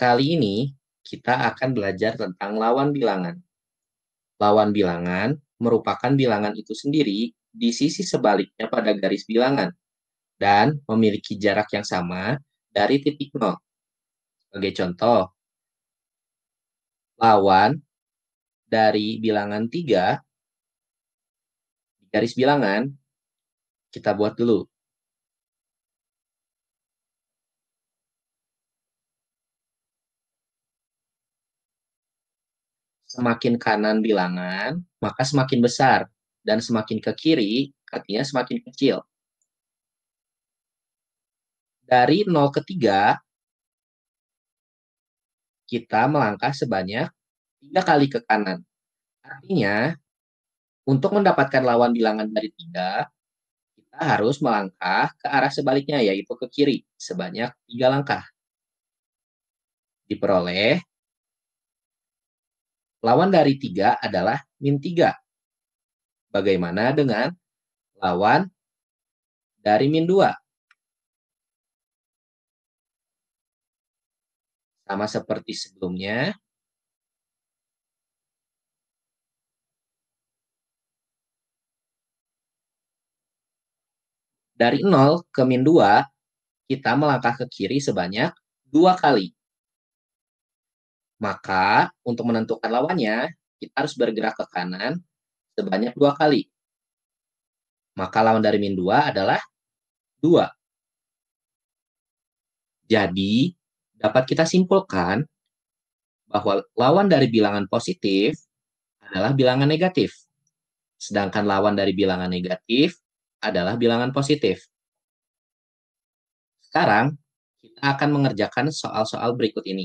Kali ini kita akan belajar tentang lawan bilangan. Lawan bilangan merupakan bilangan itu sendiri di sisi sebaliknya pada garis bilangan dan memiliki jarak yang sama dari titik nol. Sebagai contoh, lawan dari bilangan 3 di garis bilangan kita buat dulu semakin kanan bilangan, maka semakin besar. Dan semakin ke kiri, artinya semakin kecil. Dari 0 ke 3, kita melangkah sebanyak 3 kali ke kanan. Artinya, untuk mendapatkan lawan bilangan dari 3, kita harus melangkah ke arah sebaliknya, yaitu ke kiri, sebanyak 3 langkah. Diperoleh Lawan dari 3 adalah min 3. Bagaimana dengan lawan dari min 2? Sama seperti sebelumnya. Dari 0 ke min 2, kita melangkah ke kiri sebanyak dua kali. Maka untuk menentukan lawannya, kita harus bergerak ke kanan sebanyak dua kali. Maka lawan dari min 2 adalah 2. Jadi, dapat kita simpulkan bahwa lawan dari bilangan positif adalah bilangan negatif. Sedangkan lawan dari bilangan negatif adalah bilangan positif. Sekarang, kita akan mengerjakan soal-soal berikut ini.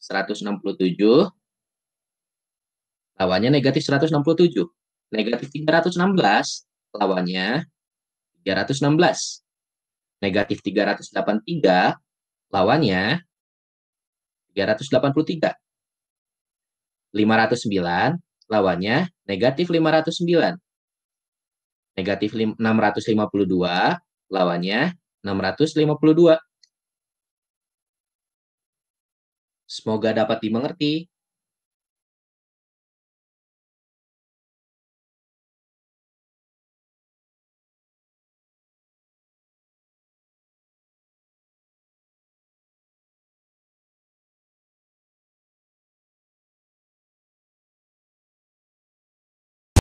167. Lawannya negatif 167. Negatif 316 lawannya 316. Negatif 383 lawannya 383. 509 lawannya negatif 509. Negatif 652 lawannya 652. Semoga dapat dimengerti